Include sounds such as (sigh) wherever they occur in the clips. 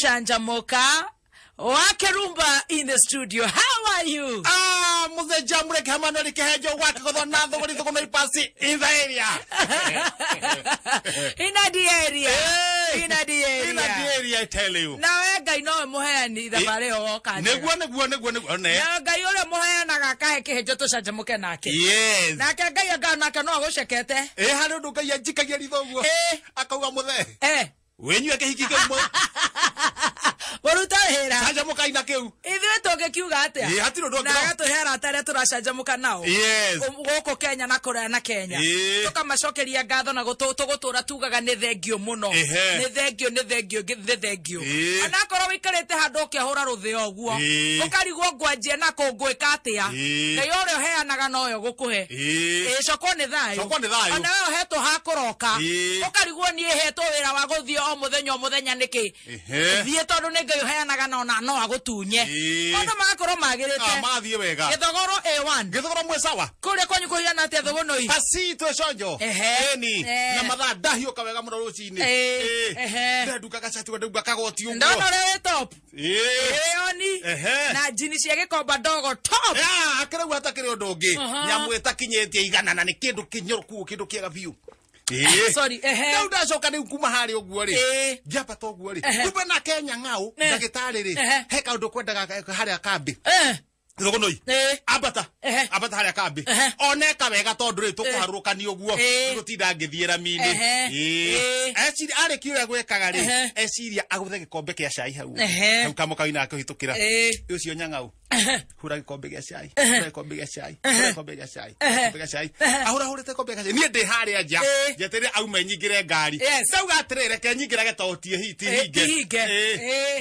Shanja Moka wake rumba in the studio how are you ah muze jamre kama no likehejo wake go na tho gori thugumeri pasi in the area (laughs) in the area hey, in the area in di area i tell you na we ngai no muheani thabare eh, ho kana niguo niguo niguo niguo ne na ngai ure muheanaga kahe kihejo tu canjamuke nake yes nake ngai anga nake no agucekete eh hari ndu ngai ajikagia ritho guo eh akauga muthe eh When you wenyu akehikike mwa canjamuka ina kiu ithuĩ tũngĩkiuga atĩa naga tũhe arata arĩa tũracanjamuka nao yes gũkũ kenya na kũraya na kenya tũkamacokeria ngatho na tũgũtũra tugaga nĩ thengio mũno nĩ thengio nĩ thengio nĩ thengio onakorwo wĩikarĩte handũ ũkĩahũra rũthĩa ũguo ũkarigwo ngwanjia na kũngwĩka atĩa ngai ũrĩa ũheanaga noyo gũkũhe cokwo nĩ thayũ ona we ũhetwo hakũroka ũkarigwo niĩ hetwo wĩra wa gũthiĩ o mũthenya o mũthenya nĩkĩ thiĩ tondũ nĩ ngai nĩngai ũheanaga na ona no agũtunye maũndũ magakorwo magĩrĩte ah, mathiĩ wega gĩthogoro a1 gĩthogoro mwĩ sawa kũrĩa kwanyu kũhiana atĩa thũgũnũi pasi tweconjo eni na mathaa ndahiũka wega mũno rũcinĩ ndenduka gacatu ndenduka kagoti ũguo ndona ũrĩa wĩ top ĩoni na njini cia gĩkomba ndogo top akĩrĩu hatakĩrĩ ũndũ ũngĩ nyamũ ĩtakinyĩtie igana na nĩ kĩndũ kĩnyũrũku kĩndũ kĩega biũ na eh? eh, eh. ndacoka rä u kuma harä å guo rä njamba å guo rä kumbe na kenya ng'aå ndagätarä rä he kaå ndå kwendaga harä a kambä thugundui ambata ambata harä a kambä oneka wega tondå rä tå kå harå kani å guo gå tinda ngä thiä ra minä eciria arä ki å rä a gwä kaga rä eciria agå the gä kombe kä a cai hau hau kamå kauinakå hä tå kä ra å cio nyang'aå hura gikombe gia cai hura gikombe gia cai hura gikombe gia cai gikombe gia cai ahura ah, hurite gikombe gia cai niä ndä harä nja njetire aume nyingä ngari sauga atä rä reke nyingä rage to ti hinge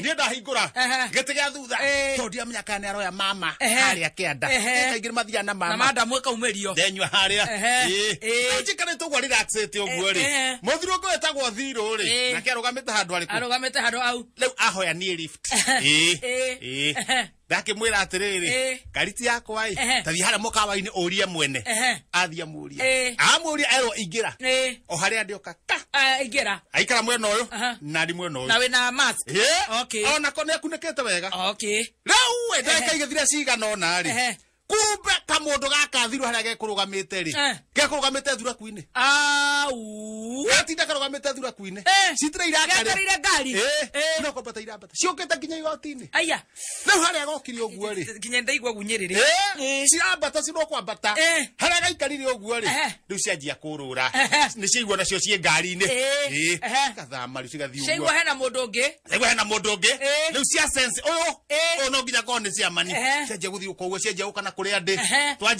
niä ndahingå ra gä tä gä thutha to ndiamenya kana nä aroya mama harä a kä anda kaingä rä mathia na mamandamwe kaumä rio ndenyua harä a njäkarä tå guo riratä te å guo rä må thirå ngå wä tagwo thirå rä nake arå gamä te handå arä kå arå gamä te handå au rä u ahoya niä ndakimwira atiriri kariti yakwa i tathi haria mokawainä ini urie mwene athia muria amuria erwo ingira o haria ndioka ka ingira aikara mwena yå nari mwena uyu na wina mask onako te wega riu ndagika thira cigana ona ri kumbe kamundu gakathirwo haria gekurugamite ri eh. gekurugamite thuraku-ini gatinda karugamite thuraku-ini eh. citireirakareire ngari eh. nokombata irambata ciukite nginya igoti-ini aya riu haria gokire uguo ri nginya ndaigua gunyiriri cirambata cinokwambata haria gaikarire uguo ri riu cianjia kurura ni niciaigua nacio ciĩ ngari-inĩ gathama riu cigathiĩ ciaigua hena mũndũ ũngĩ ciaigua hena mũndũ ũngĩ riu cia sense ũyũ ũyũ no nginya korwo nĩ ciamani cianjia gũthiũka ũguo cianjia ukana kuria ndi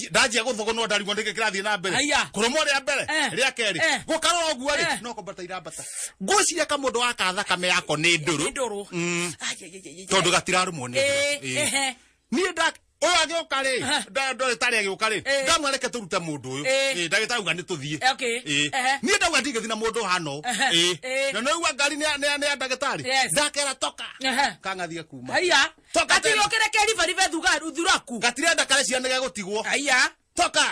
ndanjia no ndarigwo ndiki kirathi na mbere kuromo ria mbere eh. ria keri eh. gukarora uguo ri eh. no kumbata irambata ngwiciria kamundu waka thakame yako ni nduru tondu gatirarumwo ni ndak uyu agiuka ri ndagitari agiuka ri ndamwa reke turute mundu uyu ndagitari uga nituthie nie ndauga ndingithi na mundu hano na noigua ngari ni ya ndagitari ndakera toka kangathie kuma gatirokireke rivarive thuraku gatirenda karecia nige gutigwo toka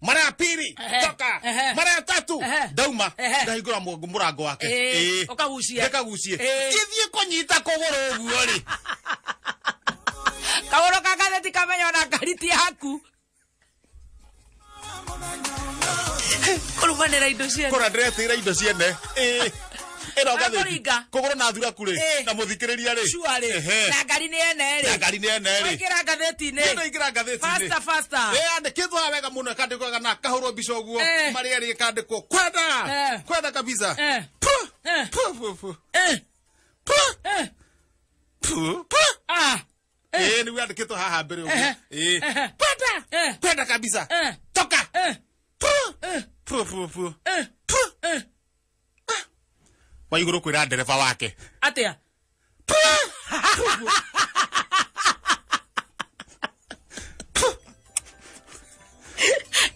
mara ya pili toka mara ya tatu ndauma ngahingura mũrango wake ngĩkagucie ngĩthiĩ kũnyita kũgũrũ ũguo rĩ (laughs) kamenya ona ngariti yaku kurumanira indo cia ciene kurandiretira indo ciene ĩrogathinga kũgũrũ na thuraku rĩ na mũthikĩrĩria rĩ na ngari ni ene ri na ngari ni ene rĩ ingĩra ngathĩti ni ĩno ingĩra ngathĩti faster faster eh ande andĩkĩtwo ha wega muno kandĩkwo wega na bicho guo mari marĩa rĩ kandĩkwo kwenda kwenda kabisa pu pu pu pu pu eh, nä wandäkä haha mbere å kwenda kwenda kabisa eh. toka wa igå rå kwä ra ndereba wake atä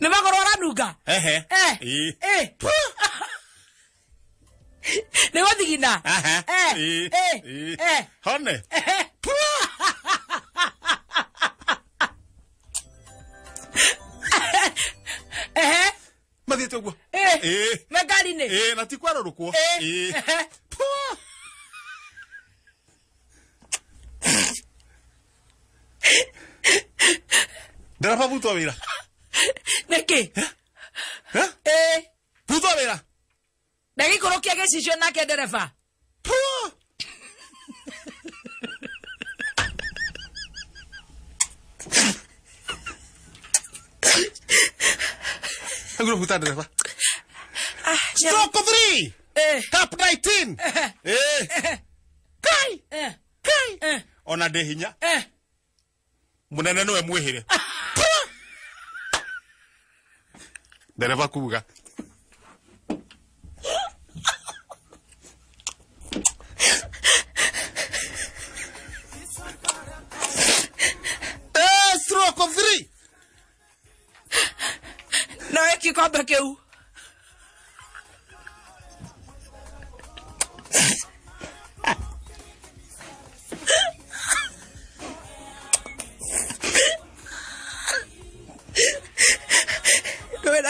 nä makorwo ranunga nä gå thigina hone eh vegali ne eh na ti kwaro ruko eh, eh. (laughs) Dara pa puto mira. Neke. Eh? eh? Eh. Puto mira. Dagi kono kia gesi jona kia derefa. Aku udah putar derefa. stroke 3 cap 19 kai eh. kai eh. ona ndä hinya eh. må nene nä we mwä hä re ah. ndereba kuga stroke 3 nawe kikombe kä u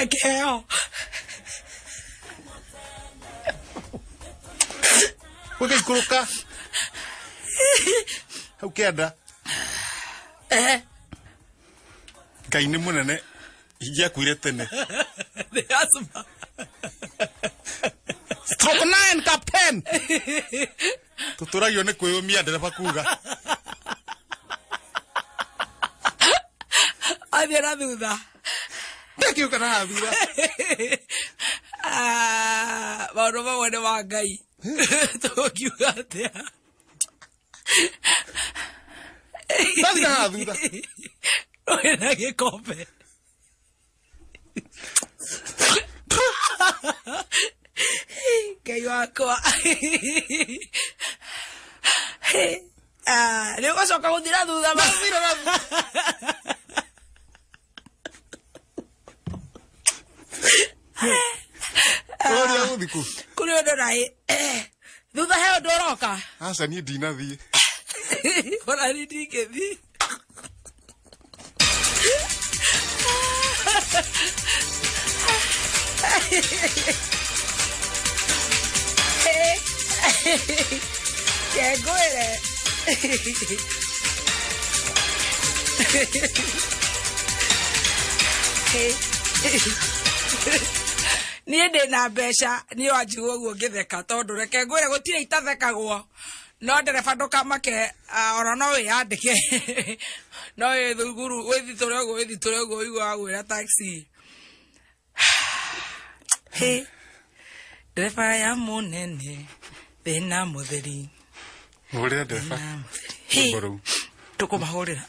usichekeo. Ũgĩikũrũka hau kĩanda ngai nĩ mũnene ingĩakuire tene stroke nine captain tũtũragio nĩ mia ndereba kuga athiĩ na kä å kana hathura (laughs) maå ndå mamwe nä ma ngai (laughs) tå ngiuga atä a ndathira hathura ndå na gä kombe ngai wakwa rä ah, å gacoka gå thira thutha thikå kå rä do ndå naä thutha he å ndå å roka aca niä ndinathiä å ni ndingä thiä kengå ä re Hey. niä ndä na mbeca nä å guo ngä theka tondå reke ngwä re gå tirä itathekagwo no ndereba ndå kamake ona no wä yandä ke (laughs) no thuguru wä thitå rä å guo wä thitå rä å guo iguaga gwä ra taxi (sighs) ndereba ya må nene thä na må theri hå tå kå mahå rä ra